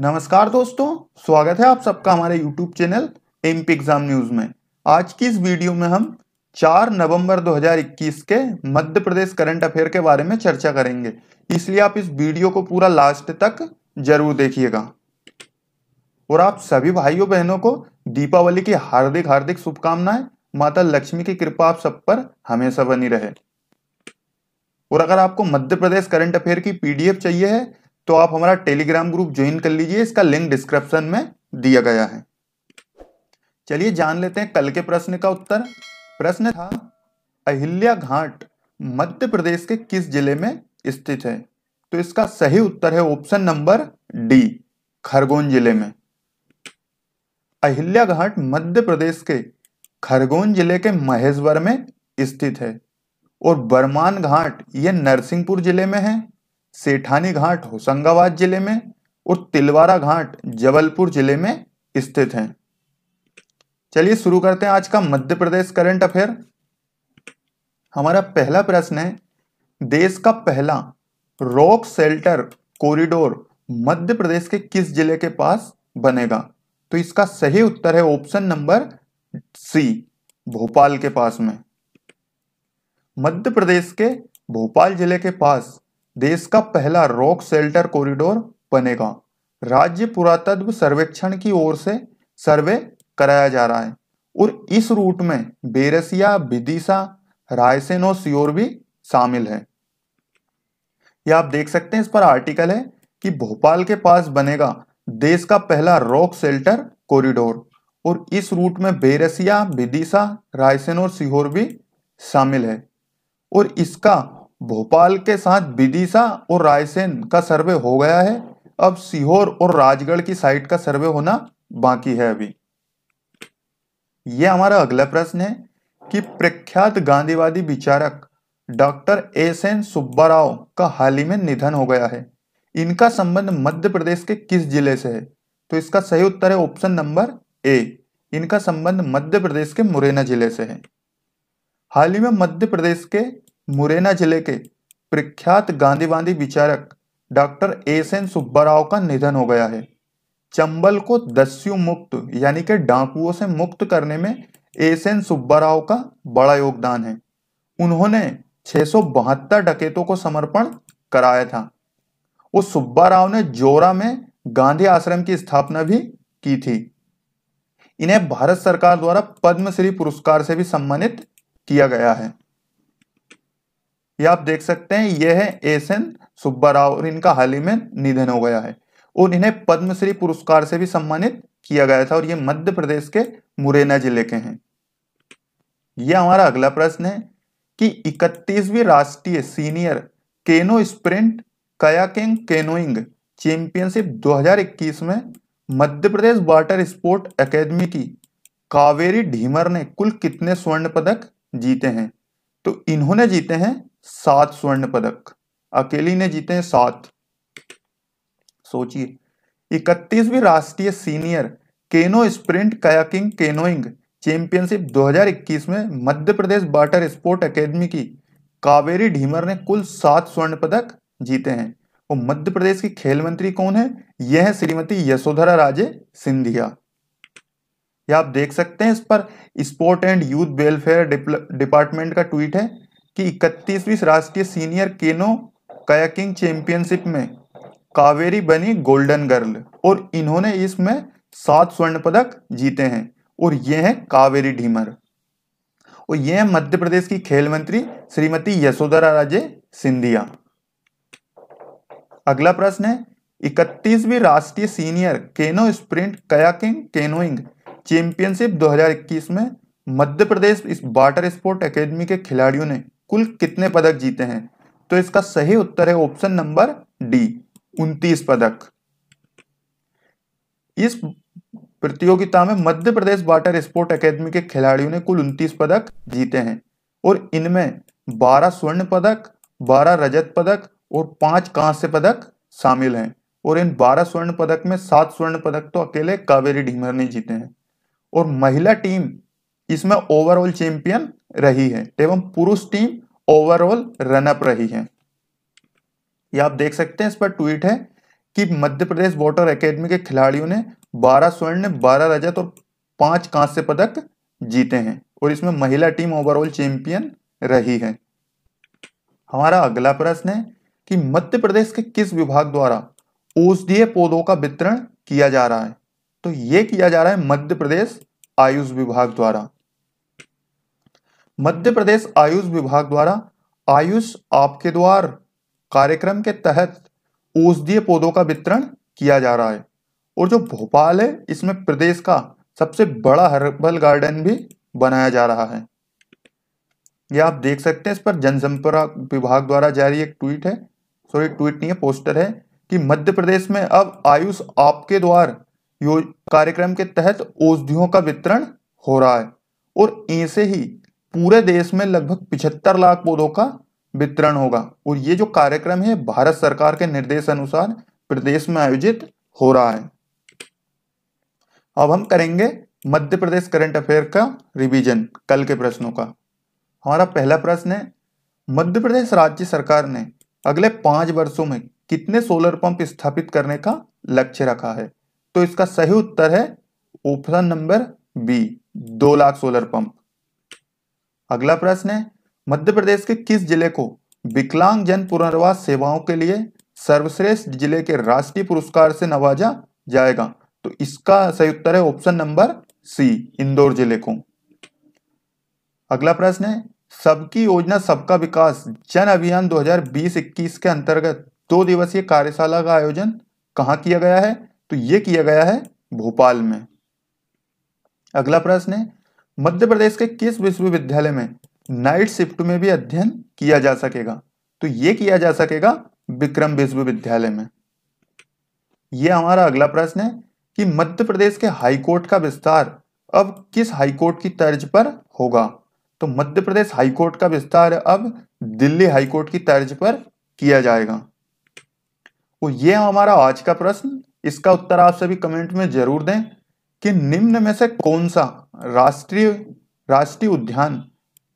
नमस्कार दोस्तों स्वागत है आप सबका हमारे YouTube channel M P exam news में आज की इस वीडियो में हम 4 नवंबर 2021 के मध्य प्रदेश करंट अफेयर के बारे में चर्चा करेंगे इसलिए आप इस वीडियो को पूरा लास्ट तक जरूर देखिएगा और आप सभी भाइयों बहनों को दीपावली की हार्दिक हार्दिक शुभकामनाएं माता लक्ष्मी की कृपा आप सब पर हमेशा बनी रहे और अगर आपको मध्य प्रदेश करंट अफेयर की पीडीएफ चाहिए है तो आप हमारा टेलीग्राम ग्रुप ज्वाइन कर लीजिए इसका लिंक डिस्क्रिप्शन में दिया गया है चलिए जान लेते हैं कल के प्रश्न का उत्तर प्रश्न था अहिल्या घाट मध्य प्रदेश के किस जिले में स्थित है तो इसका सही उत्तर है ऑप्शन नंबर डी खरगोन जिले में अहिल्या घाट मध्य प्रदेश के खरगोन जिले के महेश्वर में स्थित है और बरमान घाट यह नरसिंहपुर जिले में है सेठानी घाट होशंगाबाद जिले में और तिलवारा घाट जबलपुर जिले में स्थित हैं चलिए शुरू करते हैं आज का मध्य प्रदेश करंट अफेयर हमारा पहला प्रश्न है देश का पहला rock shelter corridor Madhya Pradesh के किस जिले के पास बनेगा तो इसका सही उत्तर है ऑप्शन नंबर सी भोपाल के पास में मध्य प्रदेश के भोपाल जिले के पास देश का पहला रॉक शेल्टर कॉरिडोर बनेगा राज्य पुरातत्व सर्वेक्षण की ओर से सर्वे कराया जा रहा है और इस रूट में बेरसिया विदिशा रायसेन और सियोर भी शामिल है यह आप देख सकते हैं इस पर आर्टिकल है कि भोपाल के पास बनेगा देश का पहला रॉक शेल्टर कॉरिडोर और इस रूट में बेरसिया विदिशा रायसेन और सीहोर भी शामिल है और इसका भोपाल के साथ विदिशा और रायसेन का सर्वे हो गया है अब सीहोर और राजगढ़ की साइट का सर्वे होना बाकी है अभी यह हमारा अगला प्रश्न है कि प्रख्यात गांधीवादी विचारक डॉक्टर एस एन सुब्बाराव का हाल ही में निधन हो गया है इनका संबंध मध्य प्रदेश के किस जिले से है तो इसका सही उत्तर है ऑप्शन नंबर ए इनका संबंध मध्य प्रदेश के मुरैना जिले से है हाल ही में मध्य प्रदेश के मुरैना जिले के प्रख्यात गांधीवादी विचारक डॉक्टर एस एन सुब्बाराव का निधन हो गया है चंबल को दस्यु मुक्त यानी कि डाकुओं से मुक्त करने में एस एन सुब्बाराव का बड़ा योगदान है उन्होंने छह डकैतों को समर्पण कराया था उस सुब्बाराव ने जोरा में गांधी आश्रम की स्थापना भी की थी इन्हें भारत सरकार द्वारा पद्मश्री पुरस्कार से भी सम्मानित किया गया है ये आप देख सकते हैं ये है एस एन सुब्बा राव और इनका हाल ही में निधन हो गया है और इन्हें पद्मश्री पुरस्कार से भी सम्मानित किया गया था और ये मध्य प्रदेश के मुरैना जिले के हैं यह हमारा अगला प्रश्न है कि इकतीसवीं राष्ट्रीय सीनियर केनो स्प्रिंट कयाकिंग केनोइंग चैंपियनशिप 2021 में Madhya Pradesh water sport academy की कावेरी ढीमर ने कुल कितने स्वर्ण पदक जीते हैं तो इन्होंने जीते हैं सात स्वर्ण पदक अकेली ने जीते हैं सात सोचिए इकतीसवीं राष्ट्रीय सीनियर केनो स्प्रिंट कयाकिंग केनोइंग चैंपियनशिप 2021 में Madhya Pradesh water sport academy की कावेरी ढीमर ने कुल सात स्वर्ण पदक जीते हैं और मध्य प्रदेश की खेल मंत्री कौन है यह है श्रीमती यशोधरा राजे सिंधिया या आप देख सकते हैं इस पर sport and youth welfare department का ट्वीट है कि इकतीसवीं राष्ट्रीय सीनियर केनो कयाकिंग चैंपियनशिप में कावेरी बनी गोल्डन गर्ल और इन्होंने इसमें सात स्वर्ण पदक जीते हैं और ये हैं कावेरी ढीमर और ये हैं मध्य प्रदेश की खेल मंत्री श्रीमती यशोधरा राजे सिंधिया अगला प्रश्न है इकतीसवीं राष्ट्रीय सीनियर केनो स्प्रिंट कयाकिंग केनोइंग चैंपियनशिप 2021 में मध्य प्रदेश इस वाटर स्पोर्ट एकेडमी के खिलाड़ियों ने कुल कितने पदक जीते हैं तो इसका सही उत्तर है ऑप्शन नंबर डी उनतीस पदक इस प्रतियोगिता में Madhya Pradesh water sport academy के खिलाड़ियों ने कुल उनतीस पदक जीते हैं और इनमें बारह स्वर्ण पदक बारह रजत पदक और पांच कांस्य पदक शामिल हैं और इन बारह स्वर्ण पदक में सात स्वर्ण पदक तो अकेले कावेरी ढीमर ने जीते हैं और महिला टीम इसमें ओवरऑल चैंपियन रही है एवं पुरुष टीम ओवरऑल रनअप रही है ये आप देख सकते हैं इस पर ट्वीट है कि मध्य प्रदेश वोटर एकेडमी के खिलाड़ियों ने 12 स्वर्ण 12 रजत और पांच कांस्य पदक जीते हैं और इसमें महिला टीम ओवरऑल चैंपियन रही है हमारा अगला प्रश्न है कि मध्य प्रदेश के किस विभाग द्वारा औषधीय पौधों का वितरण किया जा रहा है तो यह किया जा रहा है मध्य प्रदेश आयुष विभाग द्वारा मध्य प्रदेश आयुष विभाग द्वारा आयुष आपके द्वार कार्यक्रम के तहत औषधीय पौधों का वितरण किया जा रहा है और जो भोपाल है इसमें प्रदेश का सबसे बड़ा हर्बल गार्डन भी बनाया जा रहा है यह आप देख सकते हैं इस पर जनसंपर्क विभाग द्वारा जारी एक ट्वीट है सॉरी ट्वीट नहीं है पोस्टर है कि मध्य प्रदेश में अब आयुष आपके द्वार कार्यक्रम के तहत औषधियों का वितरण हो रहा है और ऐसे ही पूरे देश में लगभग पिछहत्तर लाख पौधों का वितरण होगा और ये जो कार्यक्रम है भारत सरकार के निर्देश अनुसार प्रदेश में आयोजित हो रहा है अब हम करेंगे मध्य प्रदेश करंट अफेयर का रिवीजन कल के प्रश्नों का हमारा पहला प्रश्न है मध्य प्रदेश राज्य सरकार ने अगले पांच वर्षों में कितने सोलर पंप स्थापित करने का लक्ष्य रखा है तो इसका सही उत्तर है ऑप्शन नंबर बी दो लाख सोलर पंप अगला प्रश्न है मध्य प्रदेश के किस जिले को विकलांग जन पुनर्वास सेवाओं के लिए सर्वश्रेष्ठ जिले के राष्ट्रीय पुरस्कार से नवाजा जाएगा तो इसका सही उत्तर है ऑप्शन नंबर सी इंदौर जिले को अगला प्रश्न है सबकी योजना सबका विकास जन अभियान 2020-21 के अंतर्गत दो दिवसीय कार्यशाला का आयोजन कहा किया गया है तो यह किया गया है भोपाल में अगला प्रश्न है मध्य प्रदेश के किस विश्वविद्यालय में नाइट शिफ्ट में भी अध्ययन किया जा सकेगा तो ये किया जा सकेगा विक्रम विश्वविद्यालय में यह हमारा अगला प्रश्न है कि मध्य प्रदेश के हाईकोर्ट का विस्तार अब किस हाईकोर्ट की तर्ज पर होगा तो मध्य प्रदेश हाईकोर्ट का विस्तार अब दिल्ली हाईकोर्ट की तर्ज पर किया जाएगा तो ये हमारा आज का प्रश्न इसका उत्तर आप सभी कमेंट में जरूर दें कि निम्न में से कौन सा राष्ट्रीय राष्ट्रीय उद्यान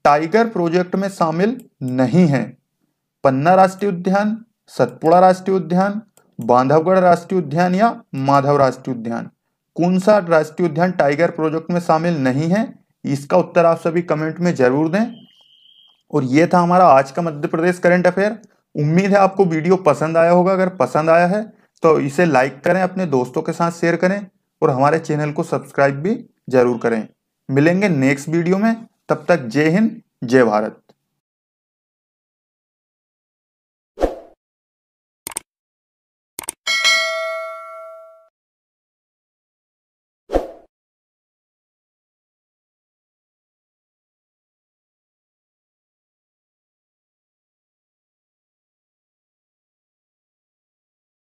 टाइगर प्रोजेक्ट में शामिल नहीं है पन्ना राष्ट्रीय उद्यान सतपुड़ा राष्ट्रीय उद्यान बांधवगढ़ राष्ट्रीय उद्यान या माधव राष्ट्रीय उद्यान कौन सा राष्ट्रीय उद्यान टाइगर प्रोजेक्ट में शामिल नहीं है इसका उत्तर आप सभी कमेंट में जरूर दें और ये था हमारा आज का मध्य प्रदेश करंट अफेयर उम्मीद है आपको वीडियो पसंद आया होगा अगर पसंद आया है तो इसे लाइक करें अपने दोस्तों के साथ शेयर करें और हमारे चैनल को सब्सक्राइब भी जरूर करें मिलेंगे नेक्स्ट वीडियो में तब तक जय हिंद जय भारत